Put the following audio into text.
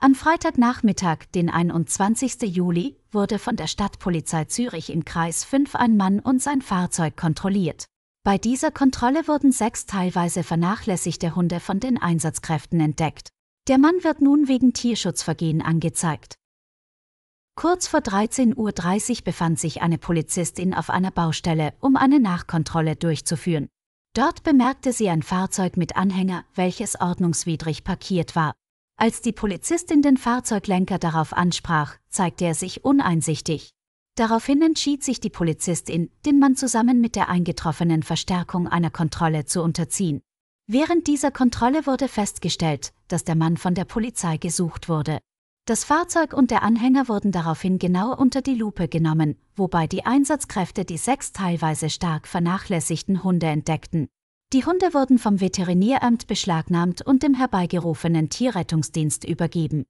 Am Freitagnachmittag, den 21. Juli, wurde von der Stadtpolizei Zürich im Kreis 5 ein Mann und sein Fahrzeug kontrolliert. Bei dieser Kontrolle wurden sechs teilweise vernachlässigte Hunde von den Einsatzkräften entdeckt. Der Mann wird nun wegen Tierschutzvergehen angezeigt. Kurz vor 13.30 Uhr befand sich eine Polizistin auf einer Baustelle, um eine Nachkontrolle durchzuführen. Dort bemerkte sie ein Fahrzeug mit Anhänger, welches ordnungswidrig parkiert war. Als die Polizistin den Fahrzeuglenker darauf ansprach, zeigte er sich uneinsichtig. Daraufhin entschied sich die Polizistin, den Mann zusammen mit der eingetroffenen Verstärkung einer Kontrolle zu unterziehen. Während dieser Kontrolle wurde festgestellt, dass der Mann von der Polizei gesucht wurde. Das Fahrzeug und der Anhänger wurden daraufhin genau unter die Lupe genommen, wobei die Einsatzkräfte die sechs teilweise stark vernachlässigten Hunde entdeckten. Die Hunde wurden vom Veterinäramt beschlagnahmt und dem herbeigerufenen Tierrettungsdienst übergeben.